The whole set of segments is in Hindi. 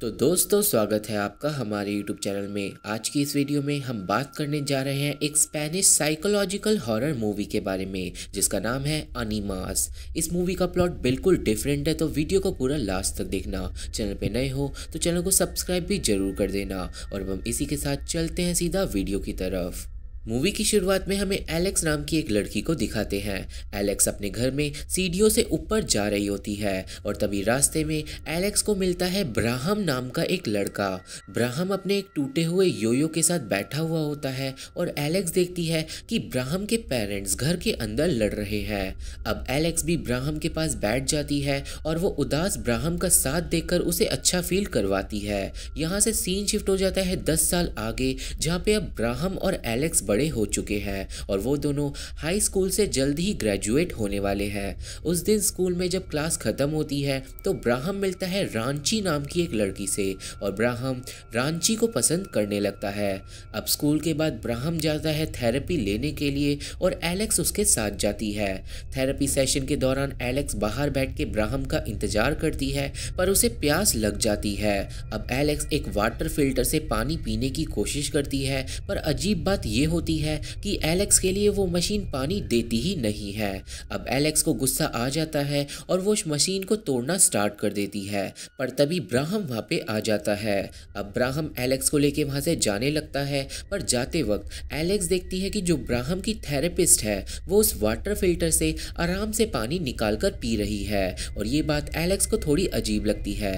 तो दोस्तों स्वागत है आपका हमारे यूट्यूब चैनल में आज की इस वीडियो में हम बात करने जा रहे हैं एक स्पेनिश साइकोलॉजिकल हॉरर मूवी के बारे में जिसका नाम है अनिमास इस मूवी का प्लॉट बिल्कुल डिफरेंट है तो वीडियो को पूरा लास्ट तक देखना चैनल पे नए हो तो चैनल को सब्सक्राइब भी जरूर कर देना और हम इसी के साथ चलते हैं सीधा वीडियो की तरफ मूवी की शुरुआत में हमें एलेक्स नाम की एक लड़की को दिखाते हैं एलेक्स अपने घर में सीढ़ियों से ऊपर जा रही होती है और तभी रास्ते में एलेक्स को मिलता है ब्राहम नाम का एक लड़का ब्राहम अपने एक टूटे हुए योयो के साथ बैठा हुआ होता है और एलेक्स देखती है कि ब्राहम के पेरेंट्स घर के अंदर लड़ रहे हैं अब एलेक्स भी ब्राहम के पास बैठ जाती है और वो उदास ब्राहम का साथ देकर उसे अच्छा फील करवाती है यहाँ से सीन शिफ्ट हो जाता है दस साल आगे जहाँ पे अब ब्राहम और एलेक्स बड़े हो चुके हैं और वो दोनों हाई स्कूल से जल्द ही ग्रेजुएट होने वाले हैं उस दिन स्कूल में जब क्लास ख़त्म होती है तो ब्राहम मिलता है रांची नाम की एक लड़की से और ब्राहम रांची को पसंद करने लगता है अब स्कूल के बाद ब्राहम जाता है थेरेपी लेने के लिए और एलेक्स उसके साथ जाती है थेरेपी सेशन के दौरान एलेक्स बाहर बैठ के ब्राहम का इंतजार करती है पर उसे प्यास लग जाती है अब एलेक्स एक वाटर फिल्टर से पानी पीने की कोशिश करती है पर अजीब बात यह हो होती है कि एलेक्स के लिए वो मशीन पानी देती ही नहीं है अब एलेक्स को गुस्सा आ जाता है और वो मशीन को तोड़ना स्टार्ट कर देती है पर तभी ब्राहम वहाँ पे आ जाता है अब ब्राहम एलेक्स को लेके वहाँ से जाने लगता है पर जाते वक्त एलेक्स देखती है कि जो ब्राहम की थेरेपिस्ट है वो उस वाटर फिल्टर से आराम से पानी निकाल कर पी रही है और ये बात एलेक्स को थोड़ी अजीब लगती है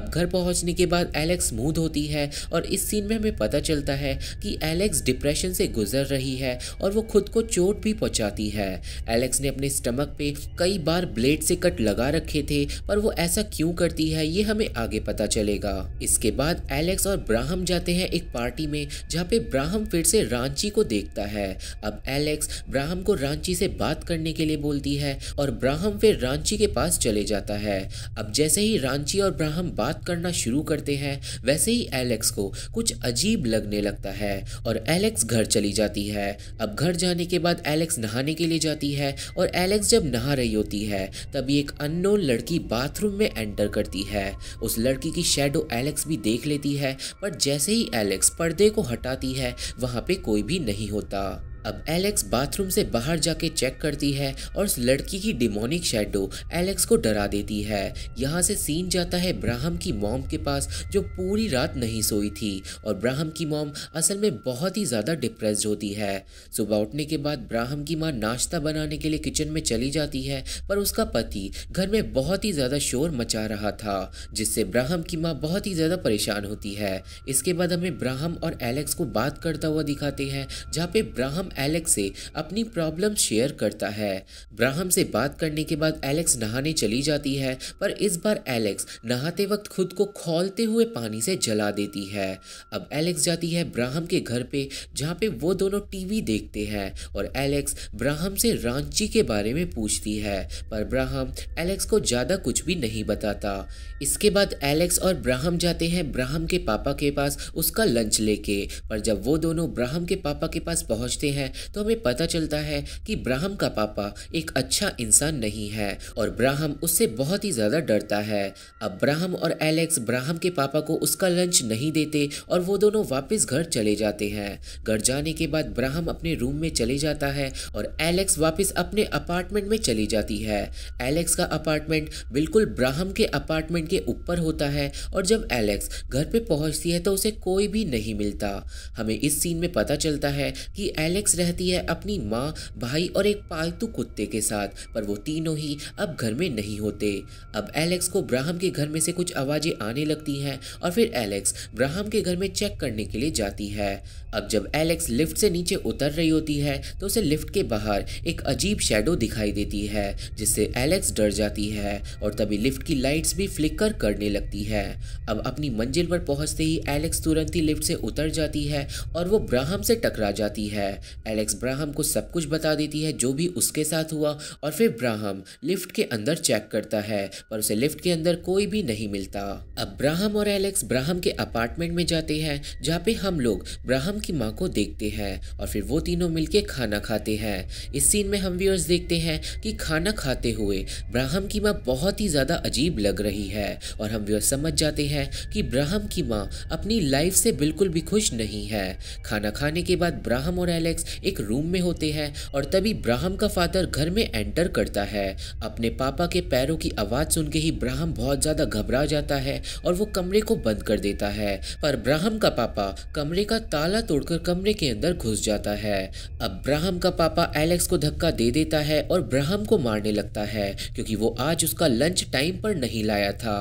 अब घर पहुँचने के बाद एलेक्स मूद होती है और इस सीन में हमें पता चलता है कि एलेक्स डिप्रेशन से गुजर गुजर रही है और वो खुद को चोट भी पहुंचाती है एलेक्स ने अपने स्टमक पे कई बार ब्लेड से कट लगा रखे थे पर वो ऐसा क्यों करती है ये हमें आगे पता चलेगा इसके बाद एलेक्स और ब्राहम जाते हैं एक पार्टी में जहाँ पे ब्राहम फिर से रांची को देखता है अब एलेक्स ब्राहम को रांची से बात करने के लिए बोलती है और ब्राहम फिर रांची के पास चले जाता है अब जैसे ही रांची और ब्राहम बात करना शुरू करते हैं वैसे ही एलेक्स को कुछ अजीब लगने लगता है और एलेक्स घर चली जाती है अब घर जाने के बाद एलेक्स नहाने के लिए जाती है और एलेक्स जब नहा रही होती है तभी एक अननोन लड़की बाथरूम में एंटर करती है उस लड़की की शेडो एलेक्स भी देख लेती है पर जैसे ही एलेक्स पर्दे को हटाती है वहाँ पे कोई भी नहीं होता अब एलेक्स बाथरूम से बाहर जाके चेक करती है और उस लड़की की डिमोनिक शेडो एलेक्स को डरा देती है यहाँ से सीन जाता है ब्राहम की मॉम के पास जो पूरी रात नहीं सोई थी और ब्राहम की मॉम असल में बहुत ही ज़्यादा डिप्रेस होती है सुबह उठने के बाद ब्राहम की माँ नाश्ता बनाने के लिए किचन में चली जाती है पर उसका पति घर में बहुत ही ज़्यादा शोर मचा रहा था जिससे ब्राहम की माँ बहुत ही ज़्यादा परेशान होती है इसके बाद हमें ब्राहम और एलेक्स को बात करता हुआ दिखाते हैं जहाँ पे ब्राहम एलेक्स से अपनी प्रॉब्लम शेयर करता है ब्राहम से बात करने के बाद एलेक्स नहाने चली जाती है पर इस बार एलेक्स नहाते वक्त खुद को खोलते हुए पानी से जला देती है अब एलेक्स जाती है ब्राहम के घर पे जहाँ पे वो दोनों टीवी देखते हैं और एलेक्स ब्राहम से रांची के बारे में पूछती है पर ब्राहम एलेक्स को ज़्यादा कुछ भी नहीं बताता इसके बाद एलेक्स और ब्राहम जाते हैं ब्राहम के पापा के पास उसका लंच लेके पर जब वो दोनों ब्राहम के पापा के पास पहुँचते हैं है तो हमें पता चलता है कि ब्राहम का पापा एक अच्छा इंसान नहीं है और ब्राहम उससे बहुत ही ज़्यादा डरता है अब ब्राहम और एलेक्स ब्राहम के पापा को उसका लंच नहीं देते और वो दोनों वापस घर चले जाते हैं घर जाने के बाद ब्राहम अपने रूम में चले जाता है और एलेक्स वापस अपने अपार्टमेंट में चली जाती है एलेक्स का अपार्टमेंट बिल्कुल ब्राहम के अपार्टमेंट के ऊपर होता है और जब एलेक्स घर पे पहुंचती है तो उसे कोई भी नहीं मिलता हमें इस सीन में पता चलता है कि एलेक्स रहती है अपनी माँ भाई और एक पालतू कुत्ते के साथ पर वो तीनों ही अब घर में नहीं होते अब एलेक्स को ब्राहम के घर में से कुछ आवाज़ें आने लगती हैं और फिर एलेक्स ब्राहम के घर में चेक करने के लिए जाती है अब जब एलेक्स लिफ्ट से नीचे उतर रही होती है तो उसे लिफ्ट के बाहर एक अजीब शेडो दिखाई देती है जिससे एलेक्स डर जाती है और तभी लिफ्ट की लाइट्स भी फ्लिकर करने लगती है अब अपनी मंजिल पर पहुंचते ही एलेक्स तुरंत ही लिफ्ट से उतर जाती है और वो ब्राहम से टकरा जाती है एलेक्स ब्राहम को सब कुछ बता देती है जो भी उसके साथ हुआ और फिर ब्राहम लिफ्ट के अंदर चेक करता है पर उसे लिफ्ट के अंदर कोई भी नहीं मिलता अब ब्राहम और एलेक्स ब्राहम के अपार्टमेंट में जाते हैं जहाँ पे हम लोग ब्राहम की माँ को देखते हैं और फिर वो तीनों मिलके खाना खाते हैं इस सीन में हम व्यूअर्स देखते हैं कि खाना खाते हुए ब्राहम की माँ बहुत ही ज़्यादा अजीब लग रही है और हम व्यूअर्स समझ जाते हैं कि ब्राहम की माँ अपनी लाइफ से बिल्कुल भी खुश नहीं है खाना खाने के बाद ब्राहम और एलेक्स एक रूम में होते हैं और तभी ब्राहम का फादर घर में एंटर करता है अपने पापा के पैरों की आवाज़ सुन के ही ब्राहम बहुत ज़्यादा घबरा जाता है और वो कमरे को बंद कर देता है पर ब्राहम का पापा कमरे का ताला तोड़कर कमरे के अंदर घुस जाता है अब ब्राहम का पापा एलेक्स को धक्का दे देता है और ब्राहम को मारने लगता है क्योंकि वो आज उसका लंच टाइम पर नहीं लाया था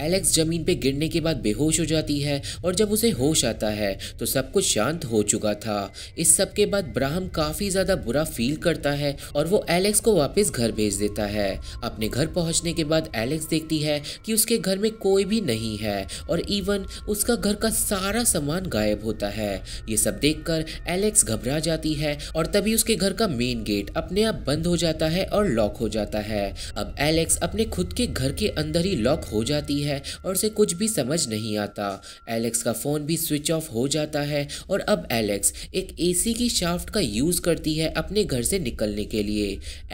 एलेक्स जमीन पर गिरने के बाद बेहोश हो जाती है और जब उसे होश आता है तो सब कुछ शांत हो चुका था इस सब के बाद अब्राहम काफ़ी ज़्यादा बुरा फील करता है और वो एलेक्स को वापस घर भेज देता है अपने घर पहुंचने के बाद एलेक्स देखती है कि उसके घर में कोई भी नहीं है और इवन उसका घर का सारा सामान गायब होता है ये सब देखकर एलेक्स घबरा जाती है और तभी उसके घर का मेन गेट अपने आप बंद हो जाता है और लॉक हो जाता है अब एलेक्स अपने खुद के घर के अंदर ही लॉक हो जाती है और उसे कुछ भी समझ नहीं आता एलेक्स का फ़ोन भी स्विच ऑफ हो जाता है और अब एलेक्स एक एसी की शाफ शाफ्ट का यूज़ करती है अपने घर से निकलने के लिए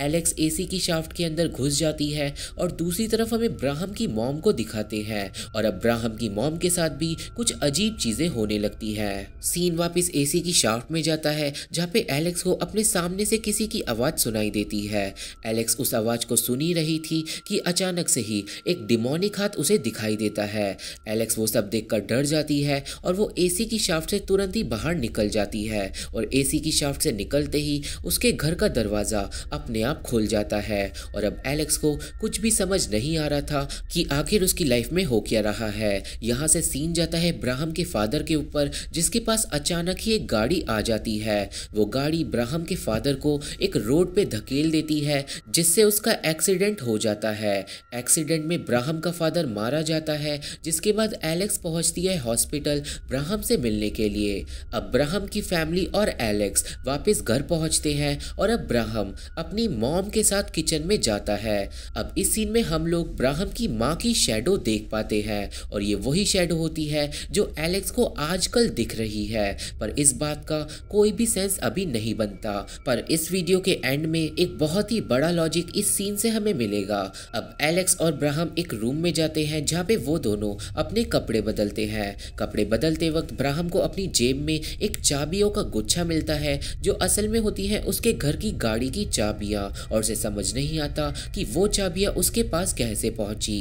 एलेक्स एसी की शाफ्ट के अंदर घुस जाती है और दूसरी तरफ हमें ब्राहम की मॉम को दिखाते हैं और अब ब्राहम की मॉम के साथ भी कुछ अजीब चीज़ें होने लगती है सीन वापस एसी की शाफ्ट में जाता है जहाँ पे एलेक्स को अपने सामने से किसी की आवाज़ सुनाई देती है एलेक्स उस आवाज़ को सुनी रही थी कि अचानक से ही एक डिमोनिक हाथ उसे दिखाई देता है एलेक्स वो सब देखकर डर जाती है और वो एसी की शाफ्ट से तुरंत ही बाहर निकल जाती है और एसी की शाफ्ट से निकलते ही उसके घर का दरवाज़ा अपने आप खोल जाता है और अब एलेक्स को कुछ भी समझ नहीं आ रहा था कि आखिर उसकी लाइफ में हो क्या रहा है यहाँ से सीन जाता है ब्राहम के फादर के ऊपर जिसके पास अचानक ही एक गाड़ी आ जाती है वो गाड़ी ब्राहम के फादर को एक रोड पे धकेल देती है जिससे उसका एक्सीडेंट हो जाता है एक्सीडेंट में ब्राहम का फादर मारा जाता है जिसके बाद एलेक्स पहुंचती है हॉस्पिटल ब्राहम से मिलने के लिए अब ब्राहम की फैमिली और एलेक्स वापस घर पहुंचते हैं और अब ब्राहम अपनी मॉम के साथ किचन में जाता है अब इस सीन में हम लोग ब्राहम की माँ की शेडो देख पाते हैं और ये वही शेडो होती है जो एलेक्स को आजकल दिख रही है पर इस बात का कोई भी सेंस अभी नहीं बनता पर इस वीडियो के एंड में एक बहुत ही बड़ा लॉजिक इस सीन से हमें मिलेगा अब एलेक्स और ब्राहम एक रूम में जाते हैं जहाँ पे वो दोनों अपने कपड़े बदलते हैं कपड़े बदलते वक्त ब्राहम को अपनी जेब में एक चाबियों का गुच्छा मिलता है है जो असल में होती है उसके घर की गाड़ी की चाबियां और उसे समझ नहीं आता कि वो चाबियां उसके पास कैसे पहुंची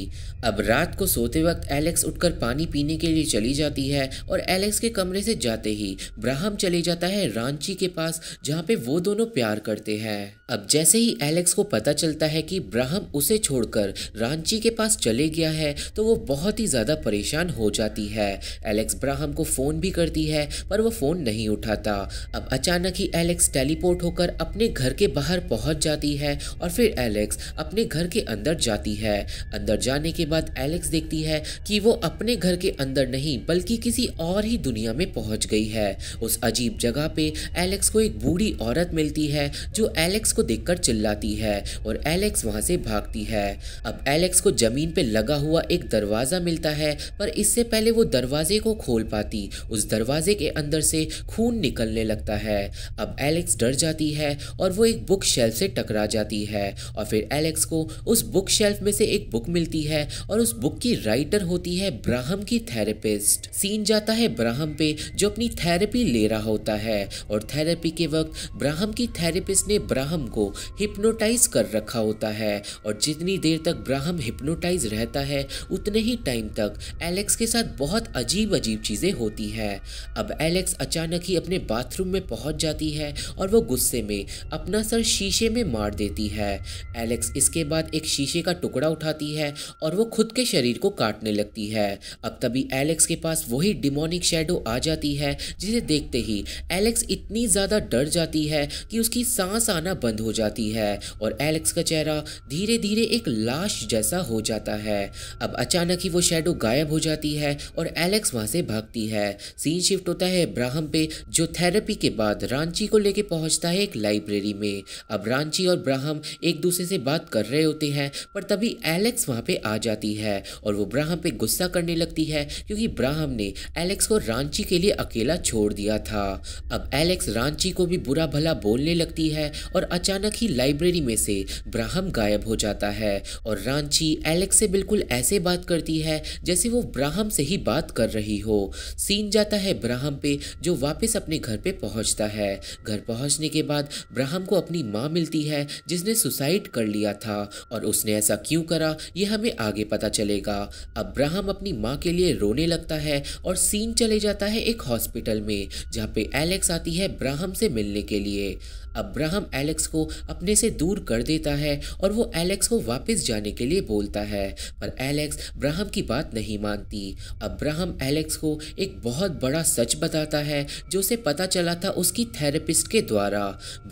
अब रात को सोते वक्त एलेक्स उठकर पानी पीने के लिए चली जाती है और एलेक्स के कमरे से जाते ही ब्राहम चले जाता है रांची के पास जहाँ पे वो दोनों प्यार करते हैं अब जैसे ही एलेक्स को पता चलता है कि ब्राहम उसे छोड़कर रांची के पास चले गया है तो वो बहुत ही ज़्यादा परेशान हो जाती है एलेक्स ब्राहम को फ़ोन भी करती है पर वो फ़ोन नहीं उठाता अब अचानक ही एलेक्स टेलीपोर्ट होकर अपने घर के बाहर पहुंच जाती है और फिर एलेक्स अपने घर के अंदर जाती है अंदर जाने के बाद एलेक्स देखती है कि वो अपने घर के अंदर नहीं बल्कि किसी और ही दुनिया में पहुँच गई है उस अजीब जगह पर एलेक्स को एक बूढ़ी औरत मिलती है जो एलेक्स को देखकर चिल्लाती है और एलेक्स वहां से भागती है अब एलेक्स को जमीन पे लगा हुआ एक दरवाज़ा मिलता है पर इससे पहले वो दरवाजे को खोल पाती उस दरवाजे के अंदर से खून निकलने लगता है अब एलेक्स डर जाती है और वो एक बुक शेल्फ से टकरा जाती है और फिर एलेक्स को उस बुक शेल्फ में से एक बुक मिलती है और उस बुक की राइटर होती है ब्राहम की थेरेपिस्ट सीन जाता है ब्राहम पे जो अपनी थेरेपी ले रहा होता है और थेरेपी के वक्त ब्राहम की थेरेपिस्ट ने ब्राहम को हिप्नोटाइज कर रखा होता है और जितनी देर तक ब्राहम हिप्नोटाइज रहता है उतने ही टाइम तक एलेक्स के साथ बहुत अजीब अजीब चीज़ें होती है अब एलेक्स अचानक ही अपने बाथरूम में पहुंच जाती है और वो गुस्से में अपना सर शीशे में मार देती है एलेक्स इसके बाद एक शीशे का टुकड़ा उठाती है और वो खुद के शरीर को काटने लगती है अब तभी एलेक्स के पास वही डिमोनिक शेडो आ जाती है जिसे देखते ही एलेक्स इतनी ज़्यादा डर जाती है कि उसकी सांस आना बंद बंद हो जाती है और एलेक्स का चेहरा धीरे धीरे एक लाश जैसा हो जाता है अब अचानक ही वो शेडो गायब हो जाती है और एलेक्स वहाँ से भागती है सीन शिफ्ट होता है ब्राहम पे जो थेरेपी के बाद रांची को लेके पहुँचता है एक लाइब्रेरी में अब रांची और ब्राहम एक दूसरे से बात कर रहे होते हैं पर तभी एलेक्स वहाँ पे आ जाती है और वो ब्राहम पे गुस्सा करने लगती है क्योंकि ब्राहम ने एलेक्स को रांची के लिए अकेला छोड़ दिया था अब एलेक्स रांची को भी बुरा भला बोलने लगती है और अचानक ही लाइब्रेरी में से ब्राहम गायब हो जाता है और रांची एलेक्स से बिल्कुल ऐसे बात करती है जैसे वो ब्राहम से ही बात कर रही हो सीन जाता है ब्राहम पे जो वापस अपने घर पे पहुंचता है घर पहुंचने के बाद ब्राहम को अपनी माँ मिलती है जिसने सुसाइड कर लिया था और उसने ऐसा क्यों करा ये हमें आगे पता चलेगा अब ब्राहम अपनी माँ के लिए रोने लगता है और सीन चले जाता है एक हॉस्पिटल में जहाँ पे एलेक्स आती है ब्राहम से मिलने के लिए अब ब्राहम एलेक्स को अपने से दूर कर देता है और वो एलेक्स को वापस जाने के लिए बोलता है पर एलेक्स ब्राहम की बात नहीं मानती अब ब्राहम एलेक्स को एक बहुत बड़ा सच बताता है जो उसे पता चला था उसकी थेरेपिस्ट के द्वारा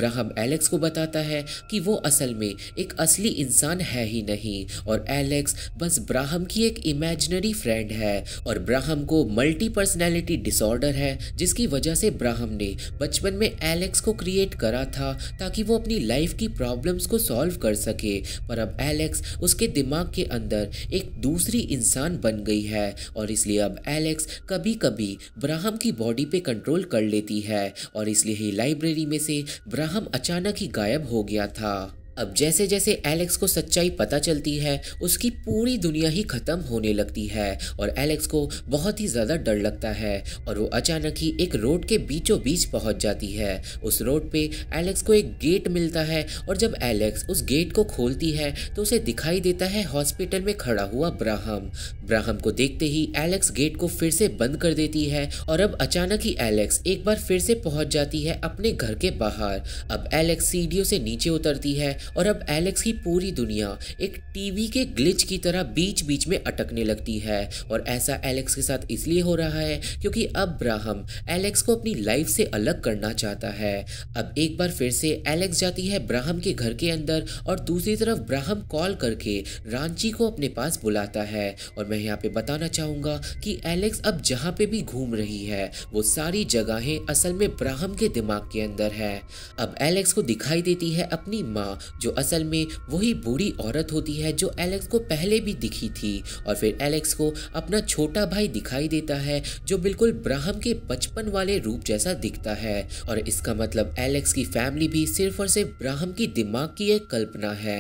ब्राहम एलेक्स को बताता है कि वो असल में एक असली इंसान है ही नहीं और एलेक्स बस ब्राहम की एक इमेजनरी फ्रेंड है और ब्राहम को मल्टी पर्सनैलिटी डिसऑर्डर है जिसकी वजह से ब्राहम ने बचपन में एलेक्स को क्रिएट करा था ताकि वो अपनी अपनी लाइफ की प्रॉब्लम्स को सॉल्व कर सके पर अब एलेक्स उसके दिमाग के अंदर एक दूसरी इंसान बन गई है और इसलिए अब एलेक्स कभी कभी ब्राहम की बॉडी पे कंट्रोल कर लेती है और इसलिए ही लाइब्रेरी में से ब्राहम अचानक ही गायब हो गया था अब जैसे जैसे एलेक्स को सच्चाई पता चलती है उसकी पूरी दुनिया ही ख़त्म होने लगती है और एलेक्स को बहुत ही ज़्यादा डर लगता है और वो अचानक ही एक रोड के बीचों बीच पहुंच जाती है उस रोड पे एलेक्स को एक गेट मिलता है और जब एलेक्स उस गेट को खोलती है तो उसे दिखाई देता है हॉस्पिटल में खड़ा हुआ ब्राहम ब्राहम को देखते ही एलेक्स गेट को फिर से बंद कर देती है और अब अचानक ही एलेक्स एक बार फिर से पहुँच जाती है अपने घर के बाहर अब एलेक्स सीढ़ियों से नीचे उतरती है और अब एलेक्स की पूरी दुनिया एक टीवी के ग्लिच की तरह बीच बीच में अटकने लगती है और ऐसा एलेक्स के साथ इसलिए हो रहा है क्योंकि अब ब्राहम एलेक्स को अपनी लाइफ से अलग करना चाहता है अब एक बार फिर से एलेक्स जाती है ब्राहम के घर के अंदर और दूसरी तरफ ब्राहम कॉल करके रांची को अपने पास बुलाता है और मैं यहाँ पे बताना चाहूँगा कि एलेक्स अब जहाँ पे भी घूम रही है वो सारी जगहें असल में ब्राहम के दिमाग के अंदर है अब एलेक्स को दिखाई देती है अपनी माँ जो असल में वही बूढ़ी औरत होती है जो एलेक्स को पहले भी दिखी थी और फिर एलेक्स को अपना छोटा भाई दिखाई देता है जो बिल्कुल ब्राहम के बचपन वाले रूप जैसा दिखता है और इसका मतलब एलेक्स की फैमिली भी सिर्फ और सिर्फ ब्राहम की दिमाग की एक कल्पना है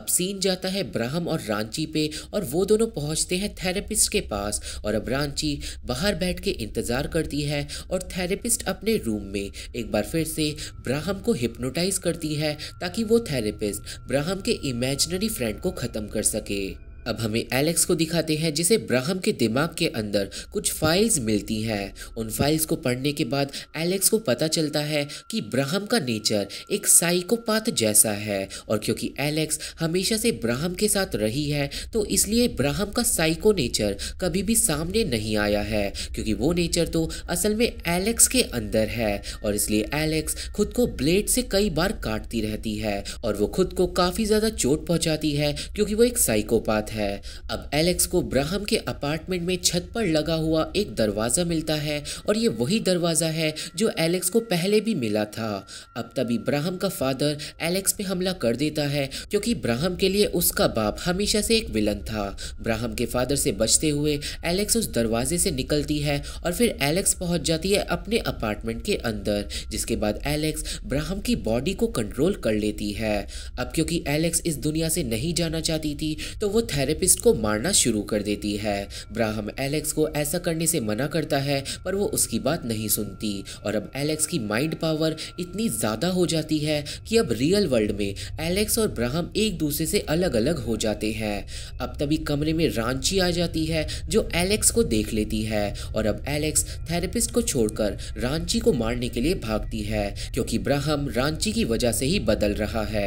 अब सीन जाता है ब्राहम और रांची पे और वो दोनों पहुंचते हैं थेरेपिस्ट के पास और अब रांची बाहर बैठ के इंतज़ार करती है और थेरेपिस्ट अपने रूम में एक बार फिर से ब्राहम को हिप्नोटाइज करती है ताकि वो थेरेपिस्ट थेरेपिस्ट ब्राहम के इमेजिनरी फ्रेंड को खत्म कर सके अब हमें एलेक्स को दिखाते हैं जिसे ब्राहम के दिमाग के अंदर कुछ फाइल्स मिलती हैं उन फाइल्स को पढ़ने के बाद एलेक्स को पता चलता है कि ब्राहम का नेचर एक साइकोपाथ जैसा है और क्योंकि एलेक्स हमेशा से ब्राहम के साथ रही है तो इसलिए ब्राहम का साइको नेचर कभी भी सामने नहीं आया है क्योंकि वो नेचर तो असल में एलेक्स के अंदर है और इसलिए एलेक्स खुद को ब्लेड से कई बार काटती रहती है और वो खुद को काफ़ी ज़्यादा चोट पहुँचाती है क्योंकि वो एक साइकोपाथ है अब एलेक्स को ब्राहम के अपार्टमेंट में छत पर लगा हुआ एक दरवाज़ा मिलता है और ये वही दरवाज़ा है जो एलेक्स को पहले भी मिला था अब तभी ब्राहम का फादर एलेक्स पे हमला कर देता है क्योंकि ब्राहम के लिए उसका बाप हमेशा से एक विलन था ब्राहम के फादर से बचते हुए एलेक्स उस दरवाजे से निकलती है और फिर एलेक्स पहुंच जाती है अपने अपार्टमेंट के अंदर जिसके बाद एलेक्स ब्राहम की बॉडी को कंट्रोल कर लेती है अब क्योंकि एलेक्स इस दुनिया से नहीं जाना चाहती थी तो वो थे थेरेपिस्ट को मारना शुरू कर देती है ब्राहम एलेक्स को ऐसा करने से मना करता है पर वो उसकी बात नहीं सुनती और अब एलेक्स की माइंड पावर इतनी ज़्यादा हो जाती है कि अब रियल वर्ल्ड में एलेक्स और ब्राहम एक दूसरे से अलग अलग हो जाते हैं अब तभी कमरे में रांची आ जाती है जो एलेक्स को देख लेती है और अब एलेक्स थेरेपिस्ट को छोड़कर रांची को मारने के लिए भागती है क्योंकि ब्राहम रांची की वजह से ही बदल रहा है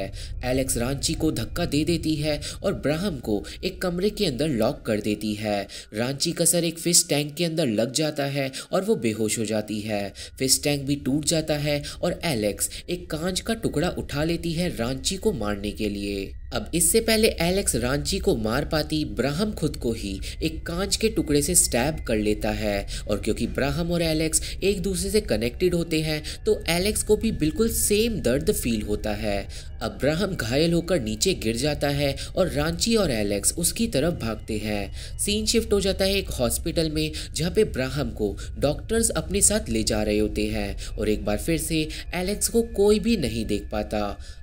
एलेक्स रांची को धक्का दे देती है और ब्राहम को एक कमरे के अंदर लॉक कर देती है रांची का सर एक फिश टैंक के अंदर लग जाता है और वो बेहोश हो जाती है फिश टैंक भी टूट जाता है और एलेक्स एक कांच का टुकड़ा उठा लेती है रांची को मारने के लिए अब इससे पहले एलेक्स रांची को मार पाती ब्राहम खुद को ही एक कांच के टुकड़े से स्टैब कर लेता है और क्योंकि ब्राहम और एलेक्स एक दूसरे से कनेक्टेड होते हैं तो एलेक्स को भी बिल्कुल सेम दर्द फील होता है अब्राहम घायल होकर नीचे गिर जाता है और रांची और एलेक्स उसकी तरफ भागते हैं सीन शिफ्ट हो जाता है एक हॉस्पिटल में जहाँ पे ब्राहम को डॉक्टर्स अपने साथ ले जा रहे होते हैं और एक बार फिर से एलेक्स को कोई भी नहीं देख पाता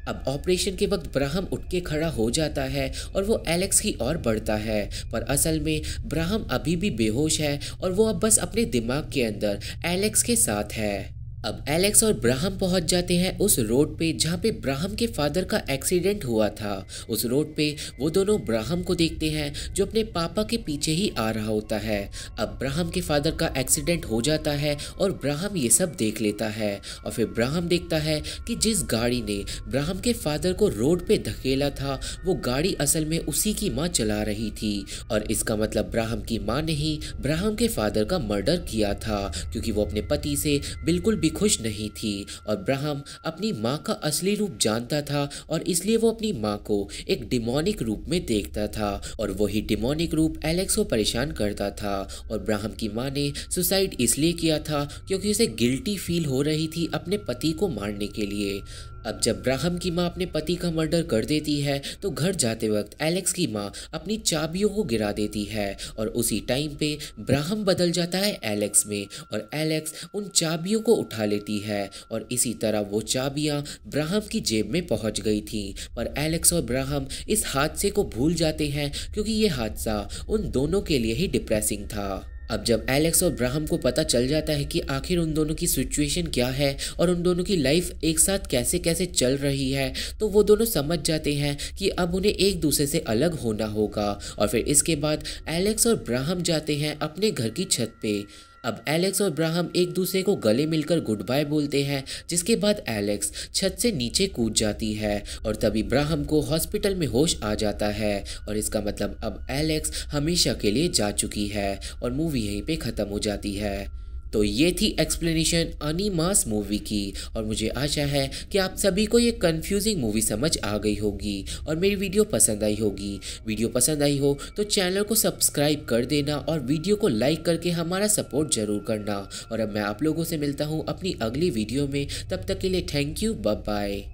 अब ऑपरेशन के वक्त ब्राहम उठ के खड़ा हो जाता है और वो एलेक्स की ओर बढ़ता है पर असल में ब्राहम अभी भी बेहोश है और वो अब बस अपने दिमाग के अंदर एलेक्स के साथ है अब एलेक्स और ब्राहम पहुंच जाते हैं उस रोड पे जहाँ पे ब्राहम के फादर का एक्सीडेंट हुआ था उस रोड पे वो दोनों ब्राहम को देखते हैं जो अपने पापा के पीछे ही आ रहा होता है अब ब्राहम के फादर का एक्सीडेंट हो जाता है और ब्राहम ये सब देख लेता है और फिर ब्राहम देखता है कि जिस गाड़ी ने ब्राहम के फादर को रोड पे धकेला था वो गाड़ी असल में उसी की माँ चला रही थी और इसका मतलब ब्राहम की माँ ने ही ब्राहम के फादर का मर्डर किया था क्योंकि वो अपने पति से बिल्कुल भी खुश नहीं थी और ब्राहम अपनी माँ का असली रूप जानता था और इसलिए वो अपनी माँ को एक डिमोनिक रूप में देखता था और वही डिमोनिक रूप एलेक्स को परेशान करता था और ब्राहम की माँ ने सुसाइड इसलिए किया था क्योंकि उसे गिल्टी फील हो रही थी अपने पति को मारने के लिए अब जब ब्राहम की माँ अपने पति का मर्डर कर देती है तो घर जाते वक्त एलेक्स की माँ अपनी चाबियों को गिरा देती है और उसी टाइम पे ब्राहम बदल जाता है एलेक्स में और एलेक्स उन चाबियों को उठा लेती है और इसी तरह वो चाबियाँ ब्राहम की जेब में पहुँच गई थी पर एलेक्स और ब्राहम इस हादसे को भूल जाते हैं क्योंकि ये हादसा उन दोनों के लिए ही डिप्रेसिंग था अब जब एलेक्स और ब्राहम को पता चल जाता है कि आखिर उन दोनों की सिचुएशन क्या है और उन दोनों की लाइफ एक साथ कैसे कैसे चल रही है तो वो दोनों समझ जाते हैं कि अब उन्हें एक दूसरे से अलग होना होगा और फिर इसके बाद एलेक्स और ब्राहम जाते हैं अपने घर की छत पर अब एलेक्स और ब्राहम एक दूसरे को गले मिलकर गुड बाय बोलते हैं जिसके बाद एलेक्स छत से नीचे कूद जाती है और तभी ब्राहम को हॉस्पिटल में होश आ जाता है और इसका मतलब अब एलेक्स हमेशा के लिए जा चुकी है और मूवी यहीं पे ख़त्म हो जाती है तो ये थी एक्सप्लेनेशन मास मूवी की और मुझे आशा है कि आप सभी को ये कंफ्यूजिंग मूवी समझ आ गई होगी और मेरी वीडियो पसंद आई होगी वीडियो पसंद आई हो तो चैनल को सब्सक्राइब कर देना और वीडियो को लाइक करके हमारा सपोर्ट जरूर करना और अब मैं आप लोगों से मिलता हूँ अपनी अगली वीडियो में तब तक के लिए थैंक यू बाय